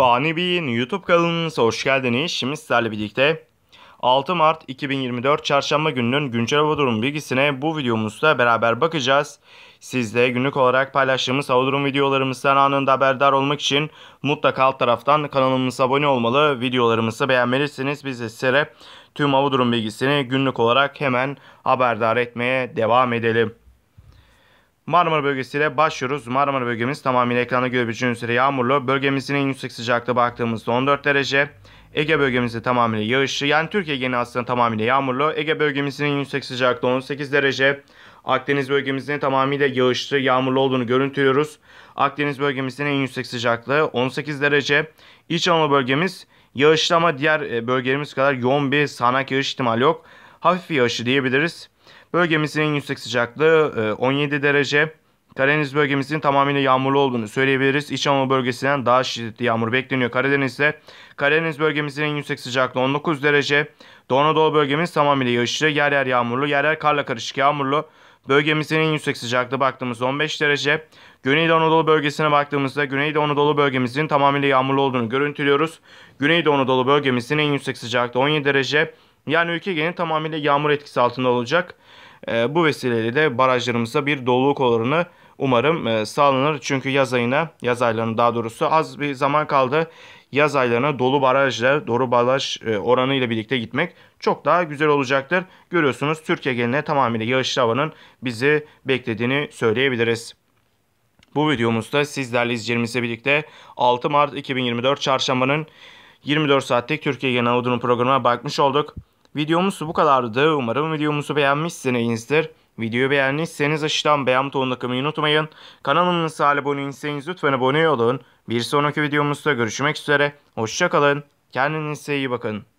Fani Bey'in YouTube kanalımıza hoş geldiniz. Şimdi sizlerle birlikte 6 Mart 2024 Çarşamba gününün güncel hava durum bilgisine bu videomuzda beraber bakacağız. Sizde günlük olarak paylaştığımız hava durum videolarımızdan anında haberdar olmak için mutlaka alt taraftan kanalımıza abone olmalı, videolarımızı beğenmelisiniz. Biz de sizlere tüm hava durum bilgisini günlük olarak hemen haberdar etmeye devam edelim. Marmara bölgesiyle başlıyoruz. Marmara bölgemiz tamamıyla ekranda görebileceğiniz üzere yağmurlu. Bölgemizin en yüksek sıcaklığı baktığımızda 14 derece. Ege bölgemizde tamamıyla yağışlı. Yani Türkiye geneli aslında tamamıyla yağmurlu. Ege bölgemizin en yüksek sıcaklığı 18 derece. Akdeniz bölgemizin tamamıyla yağışlı, yağmurlu olduğunu görüntülüyoruz. Akdeniz bölgemizin en yüksek sıcaklığı 18 derece. İç Anadolu bölgemiz yağışlı ama diğer e, bölgelerimiz kadar yoğun bir sağanak yağış ihtimali yok. Hafif yağışlı diyebiliriz. Bölgemizin yüksek sıcaklığı 17 e, derece. Karadeniz bölgemizin tamamıyla yağmurlu olduğunu söyleyebiliriz. İç Anadolu bölgesinden daha şiddetli yağmur bekleniyor Karadeniz'de. Karadeniz bölgemizin en yüksek sıcaklığı 19 derece. Doğu Anadolu bölgemiz tamamıyla yağışlı, yer yer yağmurlu, yer yer karla karışık yağmurlu. Bölgemizin en yüksek sıcaklığı baktığımızda 15 derece. Güneydoğu Anadolu bölgesine baktığımızda Güneydoğu Anadolu bölgemizin tamamıyla yağmurlu olduğunu görüntülüyoruz. Güneydoğu Anadolu bölgemizin en yüksek sıcaklığı 17 derece. Yani ülke geneli tamamıyla yağmur etkisi altında olacak. Ee, bu vesileyle de barajlarımızda bir doluluk oranı umarım e, sağlanır. Çünkü yaz ayına, yaz aylarına daha doğrusu az bir zaman kaldı. Yaz aylarına dolu barajla, doğru baraj e, oranı ile birlikte gitmek çok daha güzel olacaktır. Görüyorsunuz Türkiye geneline tamamıyla yağışlı havanın bizi beklediğini söyleyebiliriz. Bu videomuzda sizlerle izleyicilerimizle birlikte 6 Mart 2024 Çarşamba'nın 24 saatlik Türkiye Genel Odunu programına bakmış olduk. Videomuz bu kadardı. Umarım videomuzu beğenmişsinizdir. Videoyu beğendiyseniz aşağıdan beğen butonuna takmayı unutmayın. Kanalımıza abone değilseniz lütfen abone olun. Bir sonraki videomuzda görüşmek üzere. Hoşçakalın. Kendinize iyi bakın.